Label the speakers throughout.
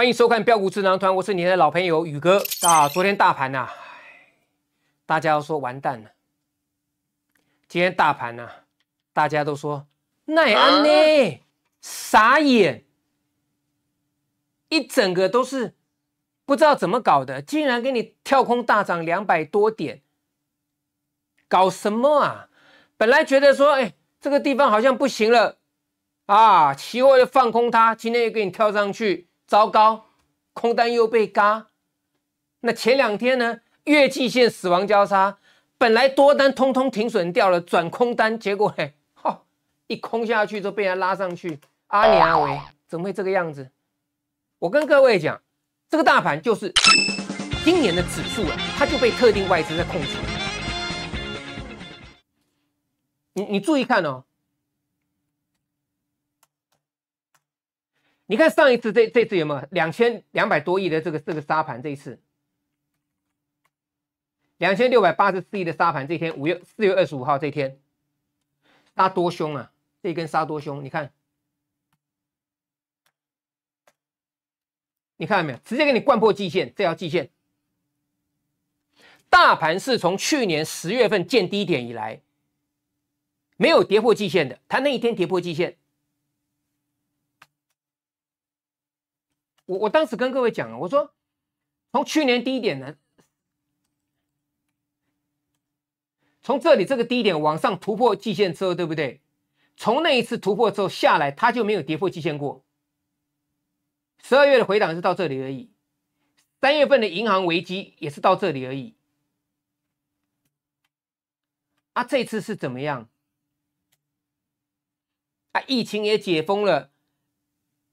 Speaker 1: 欢迎收看标股智囊团，我是你的老朋友宇哥。啊，昨天大盘呢，大家都说完蛋了。今天大盘呢，大家都说奈安呢傻眼，一整个都是不知道怎么搞的，竟然给你跳空大涨两百多点，搞什么啊？本来觉得说，哎，这个地方好像不行了啊，期货又放空它，今天又给你跳上去。糟糕，空单又被割。那前两天呢，月季线死亡交叉，本来多单通通停损掉了，转空单，结果呢，一空下去就被人拉上去。阿尼阿维，怎么会这个样子？我跟各位讲，这个大盘就是今年的指数啊，它就被特定外资在控制。你你注意看哦。你看上一次这这次有没有两千两百多亿的这个这个沙盘？这一次两千六百八十四亿的沙盘，这天五月四月二十五号这天，杀多凶啊！这一根沙多凶，你看，你看到没有？直接给你灌破季线，这条季线，大盘是从去年十月份见低点以来，没有跌破季线的，它那一天跌破季线。我我当时跟各位讲啊，我说从去年低点，呢，从这里这个低点往上突破季线之后，对不对？从那一次突破之后下来，它就没有跌破季线过。十二月的回档是到这里而已，三月份的银行危机也是到这里而已。啊，这次是怎么样？啊，疫情也解封了。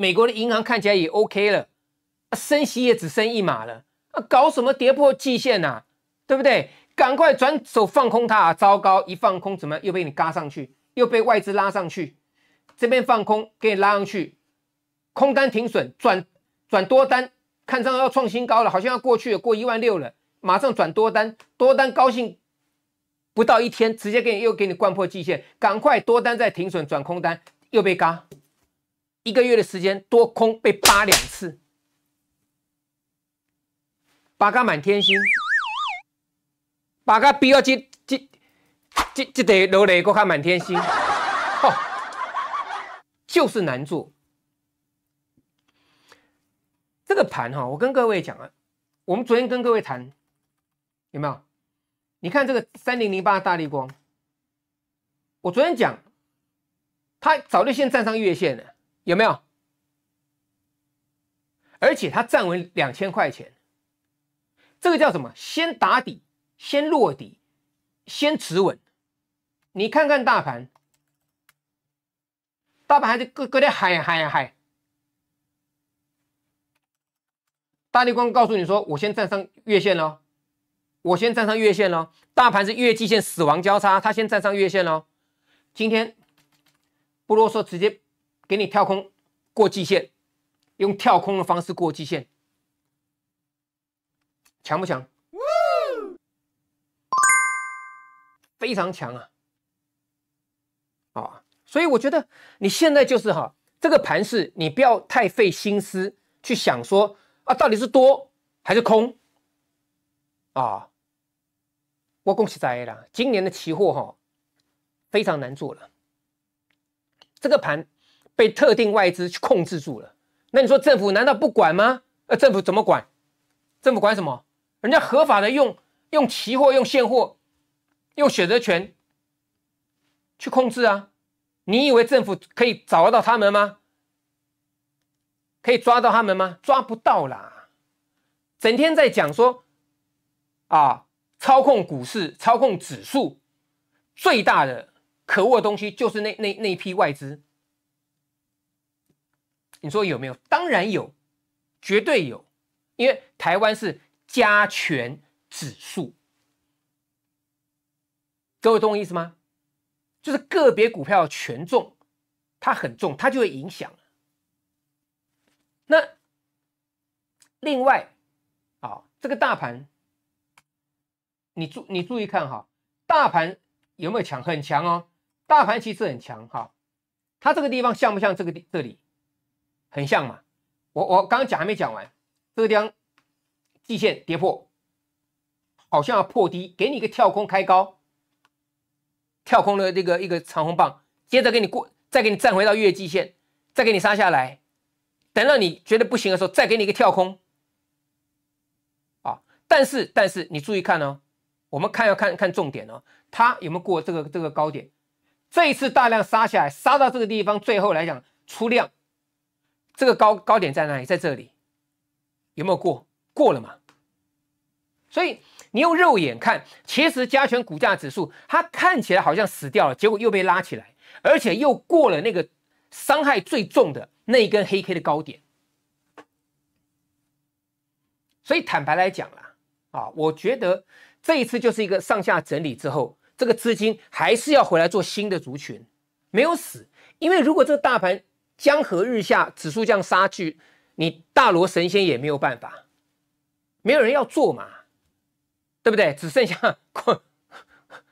Speaker 1: 美国的银行看起来也 OK 了，升息也只升一码了，啊，搞什么跌破季线呐，对不对？赶快转手放空它啊！糟糕，一放空怎么又被你嘎上去，又被外资拉上去，这边放空给你拉上去，空单停损转转多单，看上要创新高了，好像要过去过一万六了，马上转多单，多单高兴不到一天，直接给你又给你灌破季线，赶快多单再停损转空单，又被嘎。一个月的时间，多空被扒两次，八个满天星，八个 B 二 J，这这这得落泪，搁看满天星，哈，就是难做。这个盘哈，我跟各位讲啊，我们昨天跟各位谈，有没有？你看这个三零零八大立光，我昨天讲，它早就先站上月线了。有没有？而且它站稳两千块钱，这个叫什么？先打底，先落底，先持稳。你看看大盘，大盘还是搁搁在嗨嗨嗨。大力光告诉你说：“我先站上月线喽，我先站上月线喽。”大盘是月季线死亡交叉，它先站上月线喽。今天不啰嗦，直接。给你跳空过季线，用跳空的方式过季线，强不强？非常强啊！啊，所以我觉得你现在就是哈，这个盘是你不要太费心思去想说啊，到底是多还是空啊？我恭喜在了，今年的期货哈非常难做了，这个盘。被特定外资去控制住了，那你说政府难道不管吗？呃，政府怎么管？政府管什么？人家合法的用用期货、用现货、用选择权去控制啊？你以为政府可以找得到他们吗？可以抓到他们吗？抓不到啦！整天在讲说啊，操控股市、操控指数，最大的可恶东西就是那那那批外资。你说有没有？当然有，绝对有，因为台湾是加权指数，各位懂我意思吗？就是个别股票权重它很重，它就会影响。那另外，啊，这个大盘，你注你注意看哈，大盘有没有强？很强哦，大盘其实很强哈，它这个地方像不像这个地这里？很像嘛，我我刚刚讲还没讲完，浙江季线跌破，好像要破低，给你一个跳空开高，跳空的这个一个长红棒，接着给你过，再给你站回到月季线，再给你杀下来，等到你觉得不行的时候，再给你一个跳空，啊，但是但是你注意看哦，我们看要看看重点哦，它有没有过这个这个高点，这一次大量杀下来，杀到这个地方，最后来讲出量。这个高高点在哪里？在这里，有没有过？过了嘛？所以你用肉眼看，其实加权股价指数它看起来好像死掉了，结果又被拉起来，而且又过了那个伤害最重的那一根黑 K 的高点。所以坦白来讲啦，啊，我觉得这一次就是一个上下整理之后，这个资金还是要回来做新的族群，没有死。因为如果这个大盘，江河日下，指数这样杀去，你大罗神仙也没有办法，没有人要做嘛，对不对？只剩下 国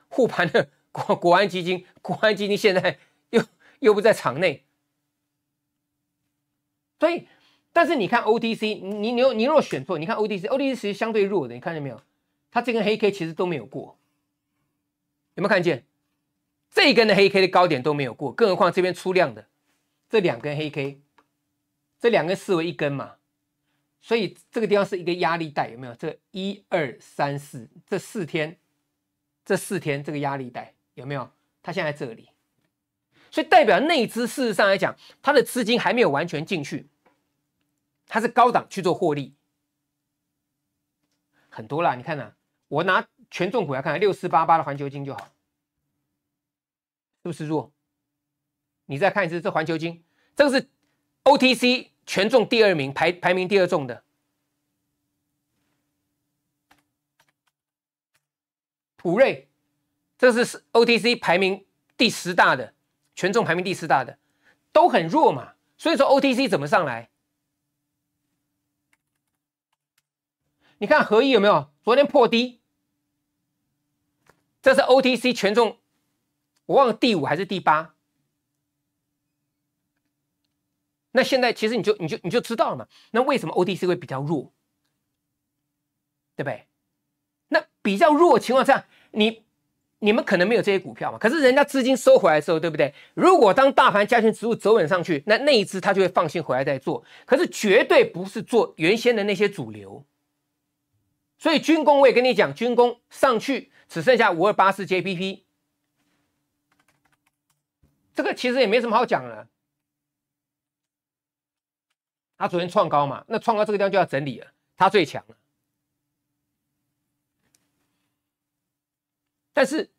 Speaker 1: 护盘的 国国安基金，国安基金现在 又又不在场内，所以但是你看 O T C，你你你若选错，你看 O T C，O T C 其实相对弱的，你看见没有？它这根黑 K 其实都没有过，有没有看见？这一根的黑 K 的高点都没有过，更何况这边出量的。这两根黑 K，这两根视为一根嘛，所以这个地方是一个压力带，有没有？这一二三四这四天，这四天这个压力带有没有？它现在这里，所以代表内资事实上来讲，它的资金还没有完全进去，它是高档去做获利，很多啦。你看呐，我拿权重股来看，六四八八的环球金就好，是不是弱？你再看一次这环球金，这个是 OTC 权重第二名排排名第二重的，普瑞，这是 OTC 排名第十大的，权重排名第十大的，都很弱嘛，所以说 OTC 怎么上来？你看合一有没有昨天破低？这是 OTC 权重，我忘了第五还是第八？那现在其实你就你就你就知道了嘛。那为什么 OTC 会比较弱，对不对？那比较弱的情况下，你你们可能没有这些股票嘛。可是人家资金收回来的时候，对不对？如果当大盘加权指数走稳上去，那那一只它就会放心回来再做。可是绝对不是做原先的那些主流。所以军工我也跟你讲，军工上去只剩下五二八四 JPP，这个其实也没什么好讲了。它昨天创高嘛，那创高这个地方就要整理了。它最强了，但是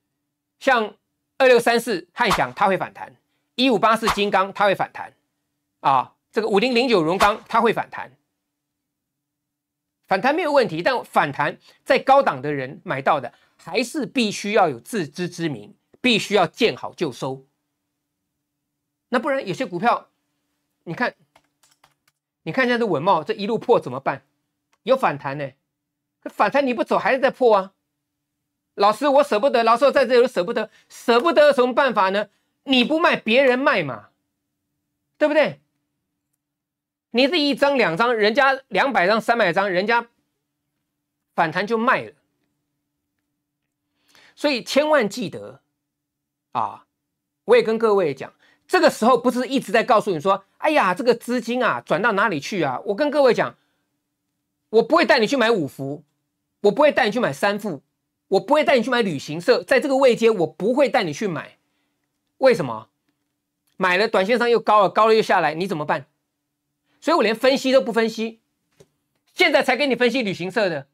Speaker 1: 像二六三四汉翔它会反弹，一五八四金刚，它会反弹，啊，这个五零零九荣钢它会反弹，反弹没有问题，但反弹在高档的人买到的，还是必须要有自知之明，必须要见好就收，那不然有些股票，你看。你看一下这稳茂，这一路破怎么办？有反弹呢，可反弹你不走还是在破啊？老师，我舍不得，老我在这里舍不得，舍不得什么办法呢？你不卖，别人卖嘛，对不对？你是一张两张，人家两百张、三百张，人家反弹就卖了。所以千万记得啊，我也跟各位讲。这个时候不是一直在告诉你说：“哎呀，这个资金啊，转到哪里去啊？”我跟各位讲，我不会带你去买五福，我不会带你去买三富，我不会带你去买旅行社，在这个位阶，我不会带你去买。为什么？买了，短线上又高了，高了又下来，你怎么办？所以我连分析都不分析，现在才给你分析旅行社的，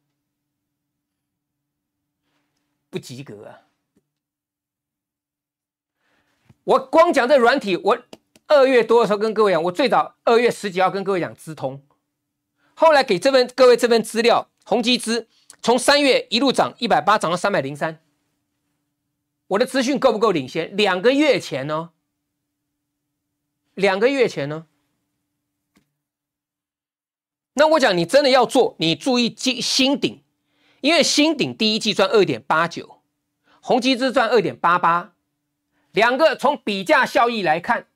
Speaker 1: 不及格。我光讲这软体，我二月多的时候跟各位讲，我最早二月十几号跟各位讲资通，后来给这份各位这份资料，宏基资从三月一路涨一百八涨到三百零三，我的资讯够不够领先？两个月前呢，两个月前呢，那我讲你真的要做，你注意金新顶，因为新顶第一季赚二点八九，宏基资赚二点八八。两个从比价效益来看，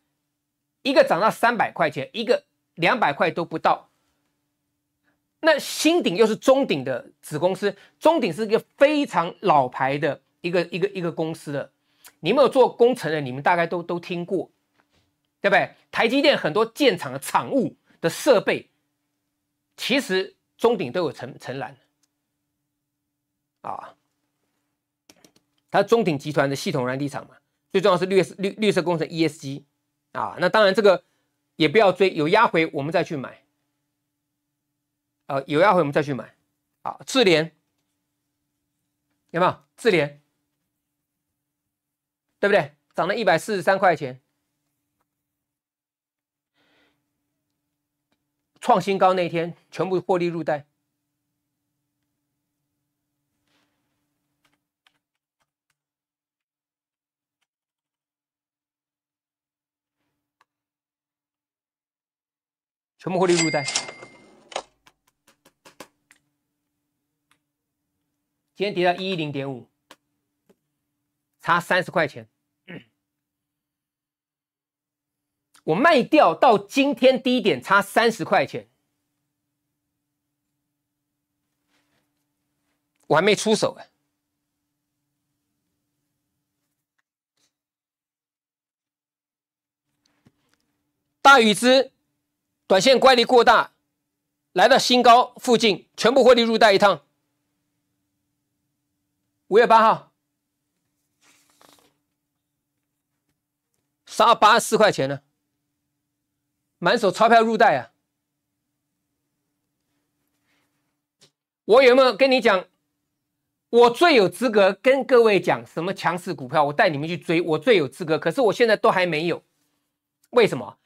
Speaker 1: 一个涨到三百块钱，一个两百块都不到。那新鼎又是中鼎的子公司，中鼎是一个非常老牌的一个一个一个公司了。你们有做工程的，你们大概都都听过，对不对？台积电很多建厂的厂务的设备，其实中鼎都有承承揽啊。它中鼎集团的系统软体厂嘛。最重要是绿绿绿色工程 ESG 啊，那当然这个也不要追，有压回我们再去买，呃，有压回我们再去买，啊，智联有没有？智联，对不对？涨了一百四十三块钱，创新高那天全部获利入袋。全部获利入袋。今天跌到一一零点五，差三十块钱。我卖掉到今天低点，差三十块钱，我还没出手哎。大禹之。短线乖离过大，来到新高附近，全部获利入袋一趟。五月八号，杀八十四块钱呢，满手钞票入袋啊！我有没有跟你讲？我最有资格跟各位讲什么强势股票？我带你们去追，我最有资格。可是我现在都还没有，为什么？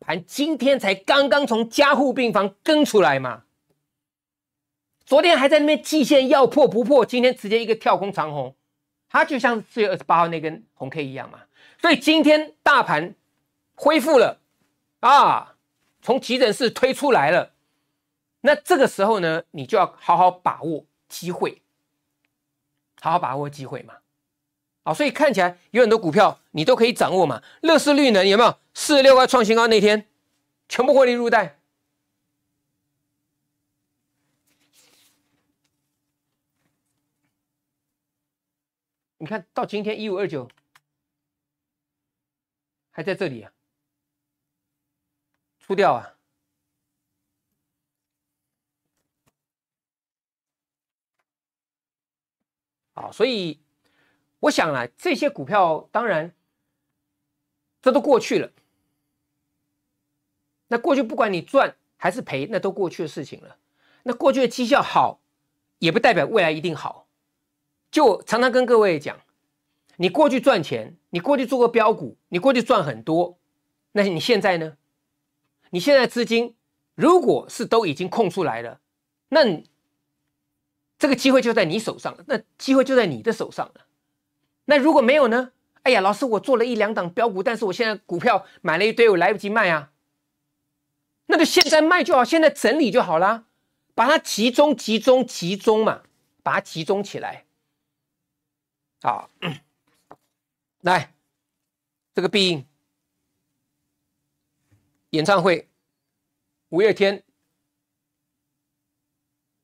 Speaker 1: 盘今天才刚刚从加护病房跟出来嘛，昨天还在那边季线要破不破，今天直接一个跳空长红，它就像四月二十八号那根红 K 一样嘛，所以今天大盘恢复了啊，从急诊室推出来了，那这个时候呢，你就要好好把握机会，好好把握机会嘛。啊，所以看起来有很多股票你都可以掌握嘛。乐视绿能有没有四十六块创新高那天，全部获利入袋。你看到今天一五二九还在这里啊？出掉啊！好，所以。我想啊，这些股票当然，这都过去了。那过去不管你赚还是赔，那都过去的事情了。那过去的绩效好，也不代表未来一定好。就常常跟各位讲，你过去赚钱，你过去做过标股，你过去赚很多，那你现在呢？你现在资金如果是都已经空出来了，那这个机会就在你手上，那机会就在你的手上了。那如果没有呢？哎呀，老师，我做了一两档标股，但是我现在股票买了一堆，我来不及卖啊。那就现在卖就好，现在整理就好啦，把它集中、集中、集中嘛，把它集中起来。好，来，这个必应演唱会，五月天、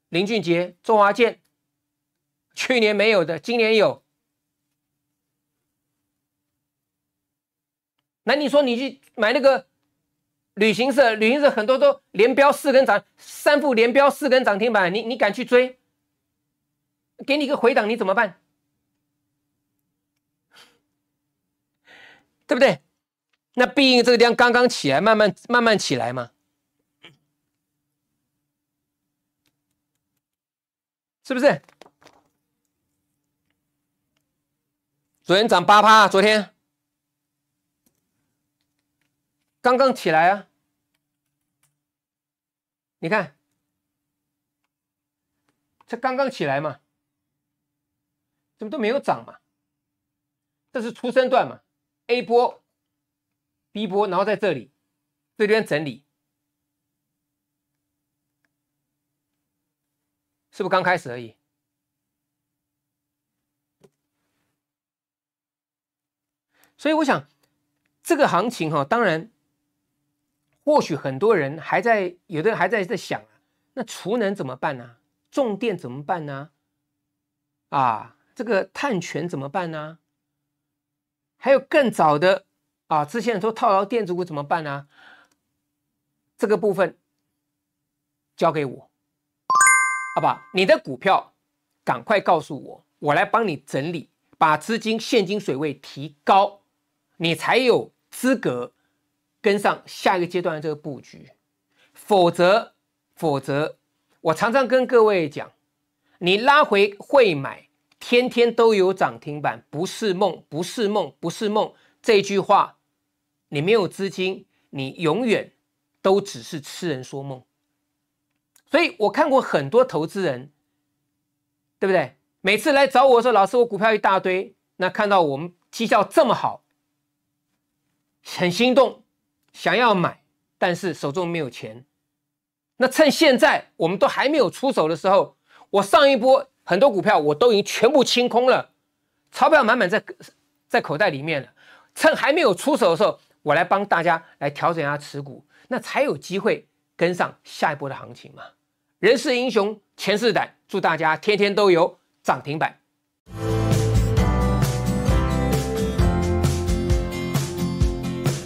Speaker 1: 林俊杰、周华健，去年没有的，今年有。那你说你去买那个旅行社，旅行社很多都连标四根涨，三副连标四根涨停板，你你敢去追？给你个回档，你怎么办？对不对？那毕竟这个地方刚刚起来，慢慢慢慢起来嘛，是不是？昨天涨八趴，昨天。刚刚起来啊！你看，这刚刚起来嘛，怎么都没有涨嘛？这是初生段嘛？A 波、B 波，然后在这里，这边整理，是不是刚开始而已？所以我想，这个行情哈，当然。或许很多人还在，有的人还在在想，那储能怎么办呢？重电怎么办呢？啊，这个碳权怎么办呢？还有更早的啊，之前说套牢电子股怎么办呢？这个部分交给我，好吧？你的股票赶快告诉我，我来帮你整理，把资金现金水位提高，你才有资格。跟上下一个阶段的这个布局，否则，否则，我常常跟各位讲，你拉回会买，天天都有涨停板，不是梦，不是梦，不是梦。这句话，你没有资金，你永远都只是痴人说梦。所以我看过很多投资人，对不对？每次来找我说，老师，我股票一大堆，那看到我们绩效这么好，很心动。想要买，但是手中没有钱，那趁现在我们都还没有出手的时候，我上一波很多股票我都已经全部清空了，钞票满满在在口袋里面了。趁还没有出手的时候，我来帮大家来调整一下持股，那才有机会跟上下一波的行情嘛。人是英雄，钱是胆，祝大家天天都有涨停板。